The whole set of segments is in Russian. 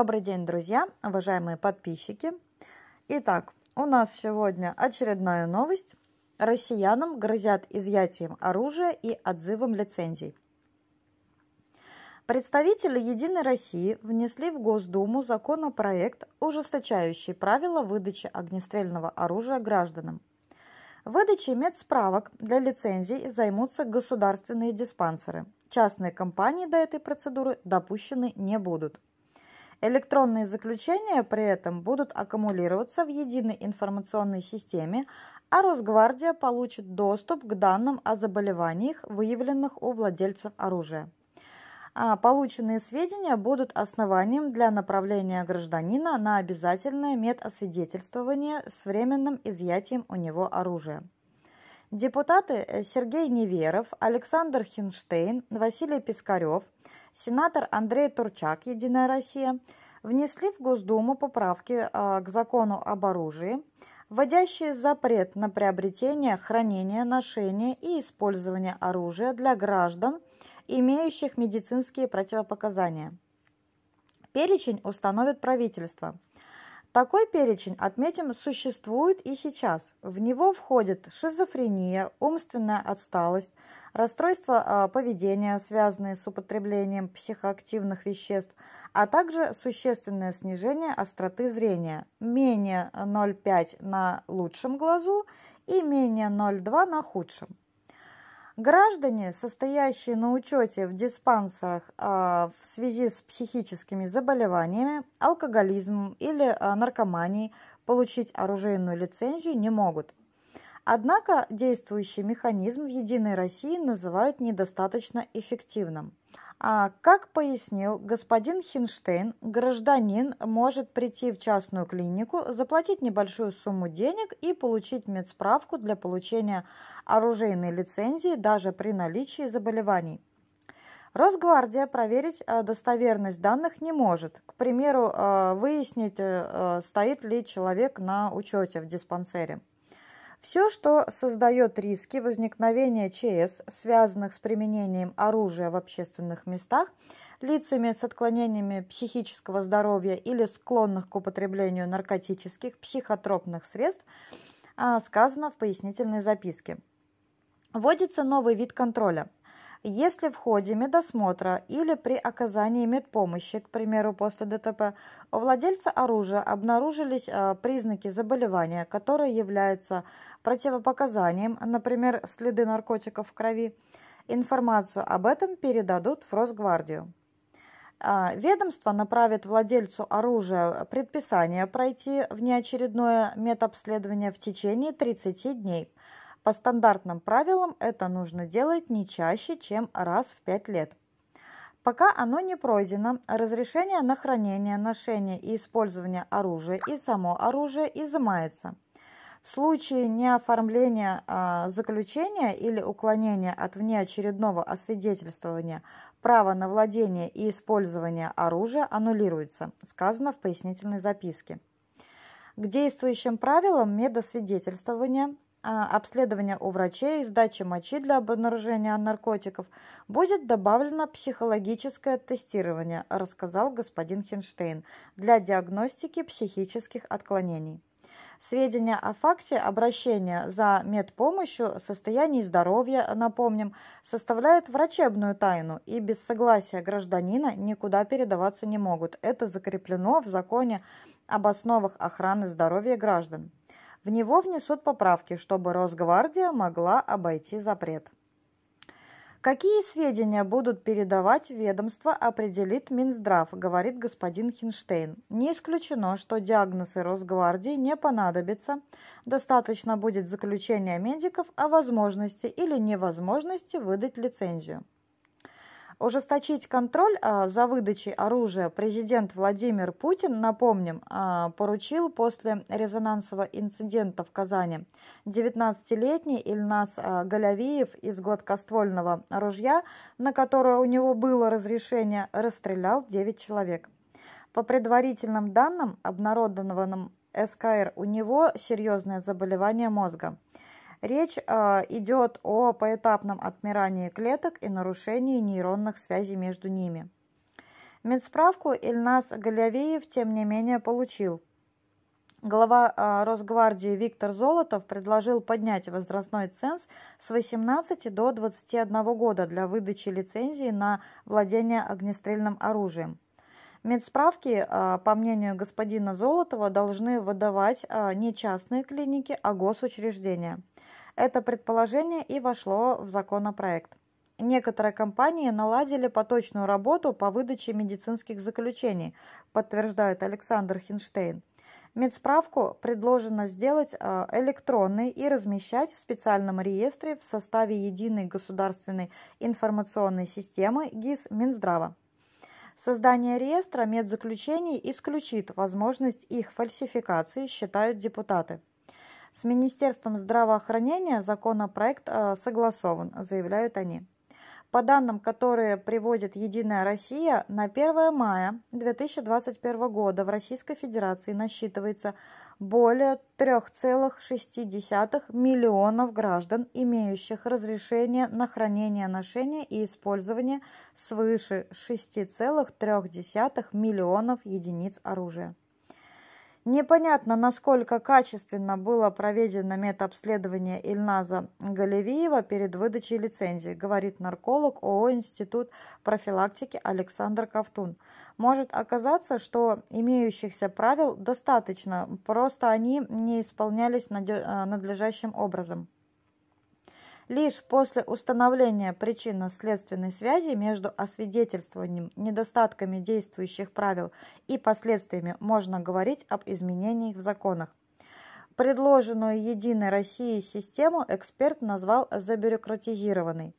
Добрый день, друзья, уважаемые подписчики. Итак, у нас сегодня очередная новость. Россиянам грозят изъятием оружия и отзывом лицензий. Представители «Единой России» внесли в Госдуму законопроект, ужесточающий правила выдачи огнестрельного оружия гражданам. Выдачей медсправок для лицензий займутся государственные диспансеры. Частные компании до этой процедуры допущены не будут. Электронные заключения при этом будут аккумулироваться в единой информационной системе, а Росгвардия получит доступ к данным о заболеваниях, выявленных у владельцев оружия. А полученные сведения будут основанием для направления гражданина на обязательное медосвидетельствование с временным изъятием у него оружия депутаты э, Сергей Неверов, Александр Хинштейн, Василий Пискарев, сенатор Андрей Турчак, «Единая Россия», внесли в Госдуму поправки а, к закону об оружии, вводящие запрет на приобретение, хранение, ношение и использование оружия для граждан, имеющих медицинские противопоказания. Перечень установит правительство – такой перечень, отметим, существует и сейчас. В него входят шизофрения, умственная отсталость, расстройства поведения, связанные с употреблением психоактивных веществ, а также существенное снижение остроты зрения, менее 0,5 на лучшем глазу и менее 0,2 на худшем. Граждане, состоящие на учете в диспансерах а, в связи с психическими заболеваниями, алкоголизмом или а, наркоманией, получить оружейную лицензию не могут. Однако действующий механизм в «Единой России» называют недостаточно эффективным. А, как пояснил господин Хинштейн, гражданин может прийти в частную клинику, заплатить небольшую сумму денег и получить медсправку для получения оружейной лицензии даже при наличии заболеваний. Росгвардия проверить э, достоверность данных не может. К примеру, э, выяснить, э, стоит ли человек на учете в диспансере. Все, что создает риски возникновения ЧС, связанных с применением оружия в общественных местах, лицами с отклонениями психического здоровья или склонных к употреблению наркотических, психотропных средств, а, сказано в пояснительной записке. Вводится новый вид контроля – если в ходе медосмотра или при оказании медпомощи, к примеру, после ДТП, у владельца оружия обнаружились э, признаки заболевания, которое является противопоказанием, например, следы наркотиков в крови, информацию об этом передадут в Росгвардию. А, ведомство направит владельцу оружия предписание пройти внеочередное медобследование в течение 30 дней – по стандартным правилам это нужно делать не чаще, чем раз в 5 лет. Пока оно не пройдено, разрешение на хранение, ношение и использование оружия и само оружие изымается. В случае неоформления а, заключения или уклонения от внеочередного освидетельствования право на владение и использование оружия аннулируется, сказано в пояснительной записке. К действующим правилам медосвидетельствования а, обследования у врачей, сдача мочи для обнаружения наркотиков, будет добавлено психологическое тестирование, рассказал господин Хинштейн, для диагностики психических отклонений. Сведения о факте обращения за медпомощью, состоянии здоровья, напомним, составляют врачебную тайну и без согласия гражданина никуда передаваться не могут. Это закреплено в законе об основах охраны здоровья граждан. В него внесут поправки, чтобы Росгвардия могла обойти запрет. Какие сведения будут передавать ведомство, определит Минздрав, говорит господин Хинштейн. Не исключено, что диагнозы Росгвардии не понадобятся. Достаточно будет заключения медиков о возможности или невозможности выдать лицензию. Ужесточить контроль а, за выдачей оружия президент Владимир Путин, напомним, а, поручил после резонансового инцидента в Казани. 19-летний Ильнас а, Галявиев из гладкоствольного ружья, на которое у него было разрешение, расстрелял 9 человек. По предварительным данным, обнародованным СКР, у него серьезное заболевание мозга – Речь э, а, идет о поэтапном отмирании клеток и нарушении нейронных связей между ними. Медсправку Ильнас Галявеев, тем не менее, получил. Глава э, Росгвардии Виктор Золотов предложил поднять возрастной ценз с 18 до 21 года для выдачи лицензии на владение огнестрельным оружием. Медсправки, а, по мнению господина Золотова, должны выдавать не частные клиники, а госучреждения. Это предположение и вошло в законопроект. Некоторые компании наладили поточную работу по выдаче медицинских заключений, подтверждает Александр Хинштейн. Медсправку предложено сделать э, электронной и размещать в специальном реестре в составе единой государственной информационной системы ГИС Минздрава. Создание реестра медзаключений исключит возможность их фальсификации, считают депутаты. С Министерством здравоохранения законопроект э, согласован, заявляют они. По данным, которые приводит «Единая Россия», на 1 мая 2021 года в Российской Федерации насчитывается более 3,6 миллионов граждан, имеющих разрешение на хранение, ношение и использование свыше 6,3 миллионов единиц оружия. Непонятно, насколько качественно было проведено медобследование Ильназа Галевиева перед выдачей лицензии, говорит нарколог ООО «Институт профилактики» Александр Ковтун. Может оказаться, что имеющихся правил достаточно, просто они не исполнялись э, надлежащим образом лишь после установления причинно-следственной связи между освидетельствованием недостатками действующих правил и последствиями можно говорить об изменениях в законах. Предложенную Единой России систему эксперт назвал забюрократизированной.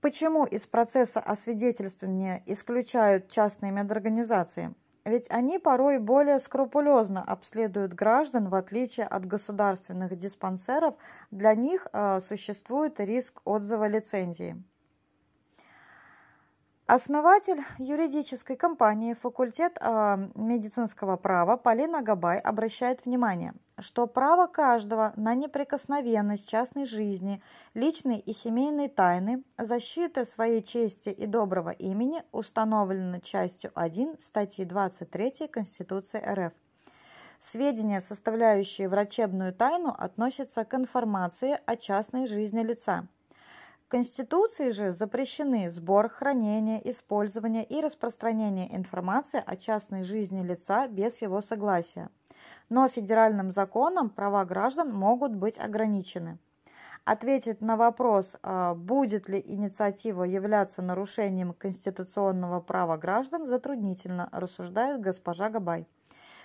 Почему из процесса освидетельствования исключают частные медорганизации? Ведь они порой более скрупулезно обследуют граждан, в отличие от государственных диспансеров, для них э, существует риск отзыва лицензии. Основатель юридической компании факультет а, медицинского права Полина Габай обращает внимание, что право каждого на неприкосновенность частной жизни, личной и семейной тайны, защиты своей чести и доброго имени установлено частью 1 статьи 23 Конституции РФ. Сведения, составляющие врачебную тайну, относятся к информации о частной жизни лица – Конституции же запрещены сбор, хранение, использование и распространение информации о частной жизни лица без его согласия. Но федеральным законом права граждан могут быть ограничены. Ответить на вопрос, а, будет ли инициатива являться нарушением конституционного права граждан, затруднительно, рассуждает госпожа Габай.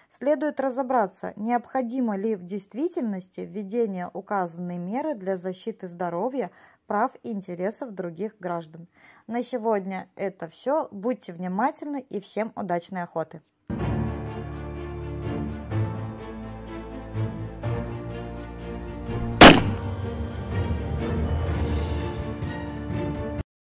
Следует разобраться, необходимо ли в действительности введение указанной меры для защиты здоровья прав и интересов других граждан. На сегодня это все. Будьте внимательны и всем удачной охоты!